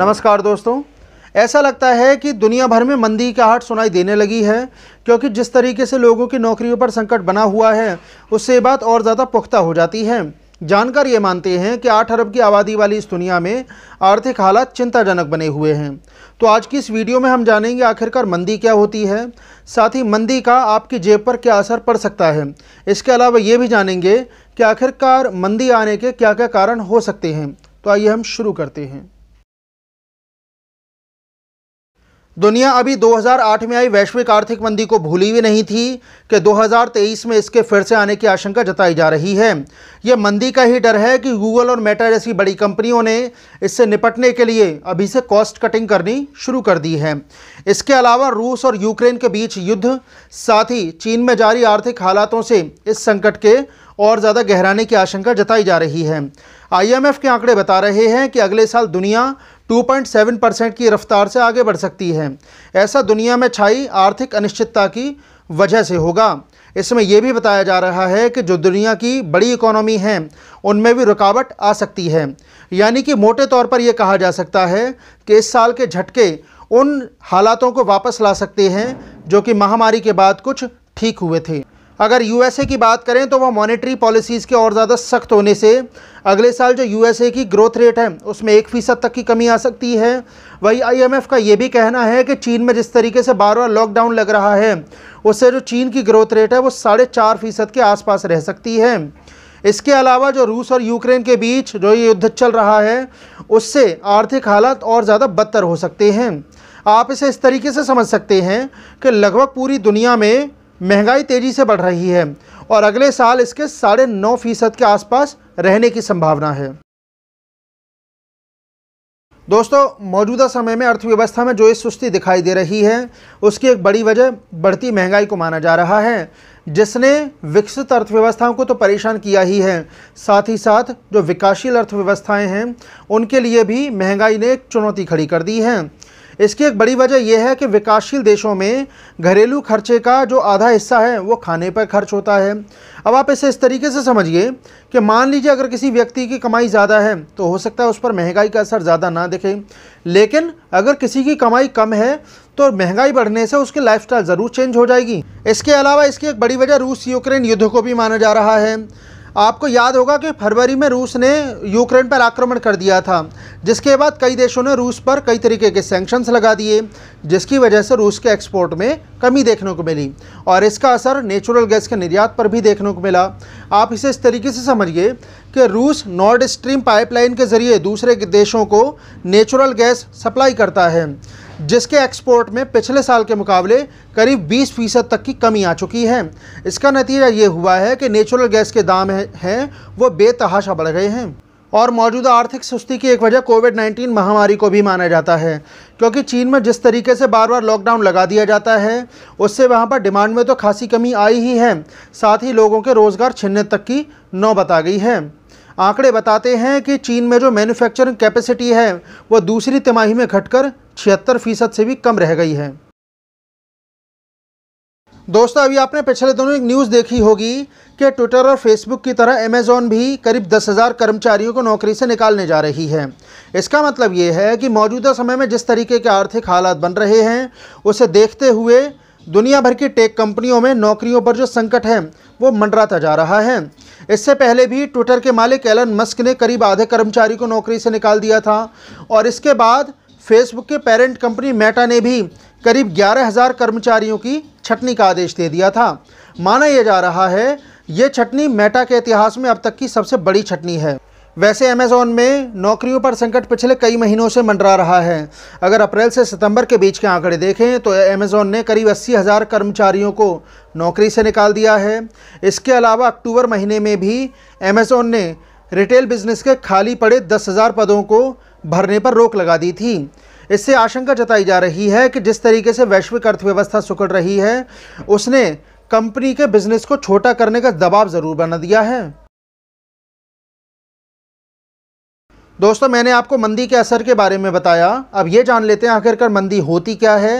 नमस्कार दोस्तों ऐसा लगता है कि दुनिया भर में मंदी का हाट सुनाई देने लगी है क्योंकि जिस तरीके से लोगों की नौकरियों पर संकट बना हुआ है उससे बात और ज़्यादा पुख्ता हो जाती है जानकार ये मानते हैं कि आठ अरब की आबादी वाली इस दुनिया में आर्थिक हालात चिंताजनक बने हुए हैं तो आज की इस वीडियो में हम जानेंगे आखिरकार मंदी क्या होती है साथ ही मंदी का आपकी जेब पर क्या असर पड़ सकता है इसके अलावा ये भी जानेंगे कि आखिरकार मंदी आने के क्या क्या कारण हो सकते हैं तो आइए हम शुरू करते हैं दुनिया अभी 2008 में आई वैश्विक आर्थिक मंदी को भूली भी नहीं थी कि 2023 में इसके फिर से आने की आशंका जताई जा रही है यह मंदी का ही डर है कि गूगल और मेटा जैसी बड़ी कंपनियों ने इससे निपटने के लिए अभी से कॉस्ट कटिंग करनी शुरू कर दी है इसके अलावा रूस और यूक्रेन के बीच युद्ध साथ ही चीन में जारी आर्थिक हालातों से इस संकट के और ज़्यादा गहराने की आशंका जताई जा रही है आईएमएफ के आंकड़े बता रहे हैं कि अगले साल दुनिया 2.7 परसेंट की रफ्तार से आगे बढ़ सकती है ऐसा दुनिया में छाई आर्थिक अनिश्चितता की वजह से होगा इसमें यह भी बताया जा रहा है कि जो दुनिया की बड़ी इकोनॉमी हैं उनमें भी रुकावट आ सकती है यानी कि मोटे तौर पर यह कहा जा सकता है कि इस साल के झटके उन हालातों को वापस ला सकते हैं जो कि महामारी के बाद कुछ ठीक हुए थे अगर यूएसए की बात करें तो वह मॉनेटरी पॉलिसीज़ के और ज़्यादा सख्त होने से अगले साल जो यूएसए की ग्रोथ रेट है उसमें एक फ़ीसद तक की कमी आ सकती है वही आईएमएफ का ये भी कहना है कि चीन में जिस तरीके से बार बार लॉकडाउन लग रहा है उससे जो चीन की ग्रोथ रेट है वो साढ़े चार फ़ीसद के आसपास रह सकती है इसके अलावा जो रूस और यूक्रेन के बीच जो ये युद्ध चल रहा है उससे आर्थिक हालात और ज़्यादा बदतर हो सकते हैं आप इसे इस तरीके से समझ सकते हैं कि लगभग पूरी दुनिया में महंगाई तेज़ी से बढ़ रही है और अगले साल इसके साढ़े नौ फीसद के आसपास रहने की संभावना है दोस्तों मौजूदा समय में अर्थव्यवस्था में जो ये सुस्ती दिखाई दे रही है उसकी एक बड़ी वजह बढ़ती महंगाई को माना जा रहा है जिसने विकसित अर्थव्यवस्थाओं को तो परेशान किया ही है साथ ही साथ जो विकासशील अर्थव्यवस्थाएं हैं उनके लिए भी महंगाई ने एक चुनौती खड़ी कर दी है इसकी एक बड़ी वजह यह है कि विकासशील देशों में घरेलू खर्चे का जो आधा हिस्सा है वो खाने पर खर्च होता है अब आप इसे इस तरीके से समझिए कि मान लीजिए अगर किसी व्यक्ति की कमाई ज़्यादा है तो हो सकता है उस पर महंगाई का असर ज़्यादा ना दिखे लेकिन अगर किसी की कमाई कम है तो महंगाई बढ़ने से उसकी लाइफस्टाइल ज़रूर चेंज हो जाएगी इसके अलावा इसकी एक बड़ी वजह रूस यूक्रेन युद्ध को भी माना जा रहा है आपको याद होगा कि फरवरी में रूस ने यूक्रेन पर आक्रमण कर दिया था जिसके बाद कई देशों ने रूस पर कई तरीके के सैंक्शंस लगा दिए जिसकी वजह से रूस के एक्सपोर्ट में कमी देखने को मिली और इसका असर नेचुरल गैस के निर्यात पर भी देखने को मिला आप इसे इस तरीके से समझिए कि रूस नॉर्ड स्ट्रीम पाइपलाइन के ज़रिए दूसरे देशों को नेचुरल गैस सप्लाई करता है जिसके एक्सपोर्ट में पिछले साल के मुकाबले करीब 20 फीसद तक की कमी आ चुकी है इसका नतीजा ये हुआ है कि नेचुरल गैस के दाम हैं वो बेतहाशा बढ़ गए हैं और मौजूदा आर्थिक सुस्ती की एक वजह कोविड 19 महामारी को भी माना जाता है क्योंकि चीन में जिस तरीके से बार बार लॉकडाउन लगा दिया जाता है उससे वहाँ पर डिमांड में तो खासी कमी आई ही है साथ ही लोगों के रोज़गार छिनने तक की नौबत आ गई है आंकड़े बताते हैं कि चीन में जो मैन्युफैक्चरिंग कैपेसिटी है वह दूसरी तिमाही में घटकर छिहत्तर फीसद से भी कम रह गई है दोस्तों अभी आपने पिछले दोनों एक न्यूज़ देखी होगी कि ट्विटर और फेसबुक की तरह अमेजोन भी करीब दस हज़ार कर्मचारियों को नौकरी से निकालने जा रही है इसका मतलब ये है कि मौजूदा समय में जिस तरीके के आर्थिक हालात बन रहे हैं उसे देखते हुए दुनिया भर की टेक कंपनियों में नौकरियों पर जो संकट है वो मंडराता जा रहा है इससे पहले भी ट्विटर के मालिक एलन मस्क ने करीब आधे कर्मचारी को नौकरी से निकाल दिया था और इसके बाद फेसबुक के पेरेंट कंपनी मेटा ने भी करीब ग्यारह हज़ार कर्मचारियों की छटनी का आदेश दे दिया था माना यह जा रहा है ये छटनी मेटा के इतिहास में अब तक की सबसे बड़ी छटनी है वैसे अमेज़ॉन में नौकरियों पर संकट पिछले कई महीनों से मंडरा रहा है अगर अप्रैल से सितंबर के बीच के आंकड़े देखें तो अमेज़ॉन ने करीब अस्सी हज़ार कर्मचारियों को नौकरी से निकाल दिया है इसके अलावा अक्टूबर महीने में भी अमेजोन ने रिटेल बिजनेस के खाली पड़े दस हज़ार पदों को भरने पर रोक लगा दी थी इससे आशंका जताई जा रही है कि जिस तरीके से वैश्विक अर्थव्यवस्था सुकड़ रही है उसने कंपनी के बिजनेस को छोटा करने का दबाव ज़रूर बना दिया है दोस्तों मैंने आपको मंदी के असर के बारे में बताया अब ये जान लेते हैं आखिरकार मंदी होती क्या है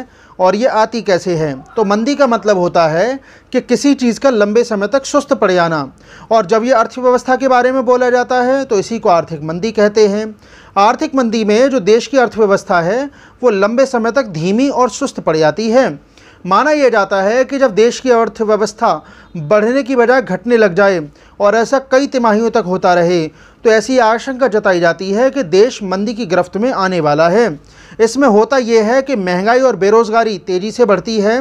और ये आती कैसे है तो मंदी का मतलब होता है कि किसी चीज़ का लंबे समय तक सुस्त पड़ जाना और जब ये अर्थव्यवस्था के बारे में बोला जाता है तो इसी को आर्थिक मंदी कहते हैं आर्थिक मंदी में जो देश की अर्थव्यवस्था है वो लंबे समय तक धीमी और सुस्त पड़ जाती है माना यह जाता है कि जब देश की अर्थव्यवस्था बढ़ने की बजाय घटने लग जाए और ऐसा कई तिमाहियों तक होता रहे तो ऐसी आशंका जताई जाती है कि देश मंदी की गिरफ्त में आने वाला है इसमें होता यह है कि महंगाई और बेरोज़गारी तेज़ी से बढ़ती है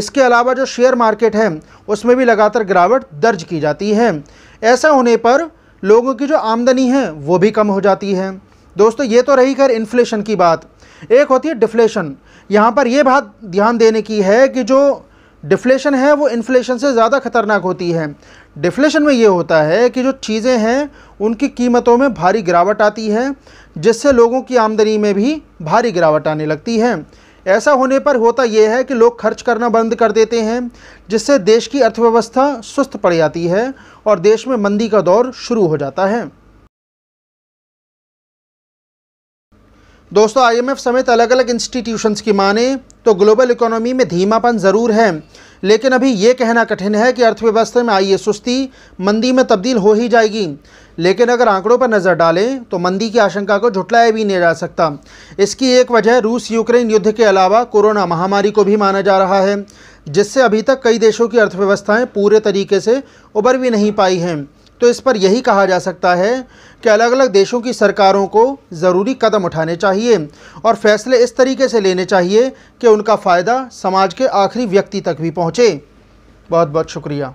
इसके अलावा जो शेयर मार्केट है उसमें भी लगातार गिरावट दर्ज की जाती है ऐसा होने पर लोगों की जो आमदनी है वो भी कम हो जाती है दोस्तों ये तो रही खैर इन्फ्लेशन की बात एक होती है डिफ्लेशन यहाँ पर यह बात ध्यान देने की है कि जो डिफ्लेशन है वो इन्फ्लेशन से ज़्यादा खतरनाक होती है डिफ्लेशन में ये होता है कि जो चीज़ें हैं उनकी कीमतों में भारी गिरावट आती है जिससे लोगों की आमदनी में भी भारी गिरावट आने लगती है ऐसा होने पर होता यह है कि लोग खर्च करना बंद कर देते हैं जिससे देश की अर्थव्यवस्था सुस्त पड़ जाती है और देश में मंदी का दौर शुरू हो जाता है दोस्तों आईएमएफ समेत अलग अलग इंस्टीट्यूशंस की माने तो ग्लोबल इकोनॉमी में धीमापन ज़रूर है लेकिन अभी ये कहना कठिन है कि अर्थव्यवस्था में आई ये सुस्ती मंदी में तब्दील हो ही जाएगी लेकिन अगर आंकड़ों पर नज़र डालें तो मंदी की आशंका को झुटलाया भी नहीं जा सकता इसकी एक वजह रूस यूक्रेन युद्ध के अलावा कोरोना महामारी को भी माना जा रहा है जिससे अभी तक कई देशों की अर्थव्यवस्थाएं पूरे तरीके से उबर भी नहीं पाई हैं तो इस पर यही कहा जा सकता है कि अलग अलग देशों की सरकारों को ज़रूरी कदम उठाने चाहिए और फैसले इस तरीके से लेने चाहिए कि उनका फ़ायदा समाज के आखिरी व्यक्ति तक भी पहुँचे बहुत बहुत शुक्रिया